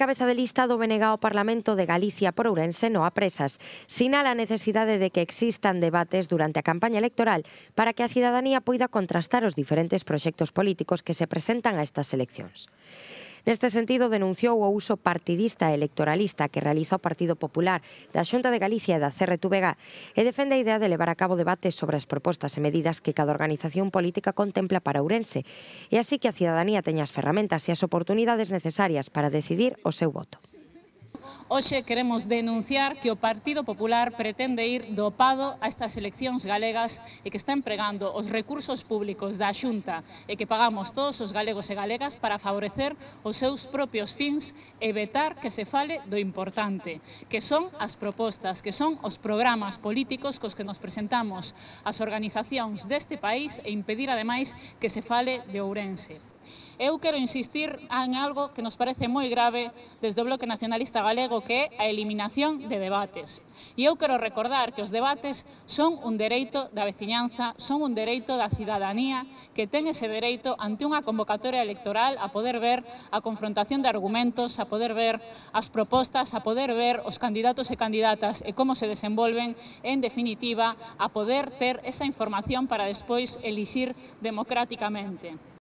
cabeza de lista do BNG ao Parlamento de Galicia por Ourense no apresas. Sinala a necesidade de que existan debates durante a campaña electoral para que a cidadanía poida contrastar os diferentes proxectos políticos que se presentan a estas eleccións. Neste sentido, denunciou o uso partidista e electoralista que realiza o Partido Popular da Xunta de Galicia e da CRTVG e defende a idea de levar a cabo debates sobre as propostas e medidas que cada organización política contempla para Ourense e así que a cidadanía teña as ferramentas e as oportunidades necesarias para decidir o seu voto. Hoxe queremos denunciar que o Partido Popular pretende ir dopado a estas eleccións galegas e que está empregando os recursos públicos da Xunta e que pagamos todos os galegos e galegas para favorecer os seus propios fins e vetar que se fale do importante, que son as propostas, que son os programas políticos cos que nos presentamos as organizacións deste país e impedir ademais que se fale de Ourense. Eu quero insistir en algo que nos parece moi grave desde o Bloque Nacionalista Galego, que é a eliminación de debates. E eu quero recordar que os debates son un dereito da veciñanza, son un dereito da cidadanía, que ten ese dereito ante unha convocatoria electoral a poder ver a confrontación de argumentos, a poder ver as propostas, a poder ver os candidatos e candidatas e como se desenvolven, en definitiva, a poder ter esa información para despois elixir democráticamente.